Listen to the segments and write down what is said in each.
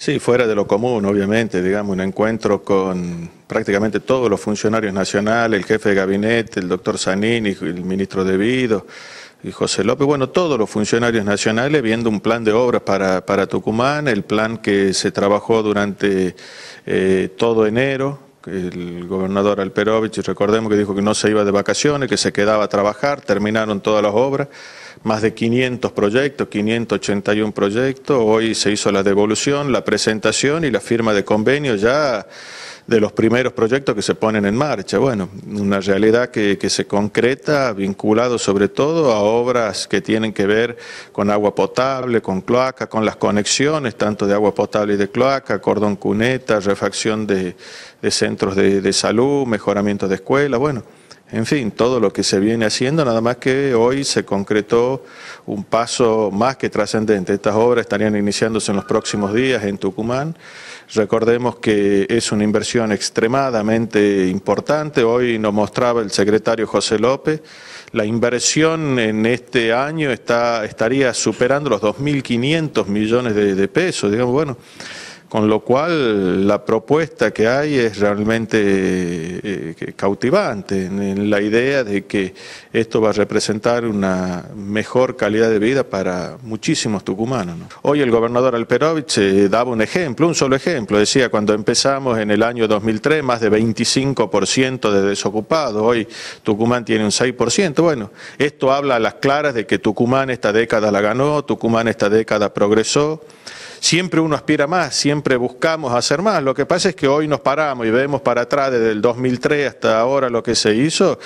Sí, fuera de lo común, obviamente, digamos, un encuentro con prácticamente todos los funcionarios nacionales, el jefe de gabinete, el doctor Zanini, el ministro De Vido y José López, bueno, todos los funcionarios nacionales viendo un plan de obras para, Tucumán, el plan que se trabajó durante eh, todo enero, el gobernador Alperovich, recordemos que dijo que no se iba de vacaciones, que se quedaba a trabajar, terminaron todas las obras más de 500 proyectos, 581 proyectos. Hoy se hizo la devolución, la presentación y la firma de convenio ya de los primeros proyectos que se ponen en marcha. Bueno, una realidad que, se concreta vinculado sobre todo a obras que tienen que ver con agua potable, con cloaca, con las conexiones tanto de agua potable y de cloaca, cordón cuneta, refacción de, centros de, de salud, mejoramiento de escuelas, bueno en fin, todo lo que se viene haciendo, nada más que hoy se concretó un paso más que trascendente. Estas obras estarían iniciándose en los próximos días en Tucumán. Recordemos que es una inversión extremadamente importante. Hoy nos mostraba el secretario José López, la inversión en este año está, estaría superando los 2.500 millones de, de pesos. Digamos, bueno, con lo cual, la propuesta que hay es realmente eh, cautivante en la idea de que esto va a representar una mejor calidad de vida para muchísimos tucumanos. Hoy el gobernador Alperovich eh, daba un ejemplo, un solo ejemplo. Decía, cuando empezamos en el año 2003, más de 25% de desocupados. Hoy Tucumán tiene un 6%. Bueno, esto habla a las claras de que Tucumán esta década la ganó, Tucumán esta década progresó siempre uno aspira más, siempre buscamos hacer más. Lo que pasa es que hoy nos paramos y vemos para atrás desde el 2003 hasta ahora lo que se hizo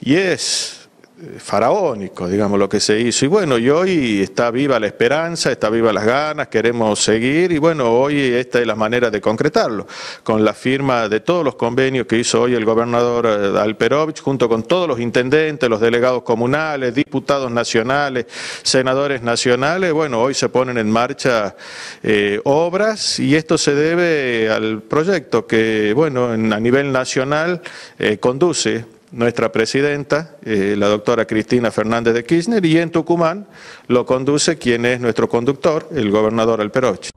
y es eh, faraónico, digamos, lo que se hizo. Y bueno, y hoy está viva la esperanza, está viva las ganas, queremos seguir y bueno, hoy esta es la manera de concretarlo, con la firma de todos los convenios que hizo hoy el gobernador eh, Alperovich, junto con todos los intendentes, los delegados comunales, diputados nacionales, senadores nacionales, bueno, hoy se ponen en marcha eh, obras y esto se debe al proyecto que, bueno, a nivel nacional conduce nuestra presidenta, eh, la doctora Cristina Fernández de Kirchner, y en Tucumán lo conduce quien es nuestro conductor, el gobernador Alperoche.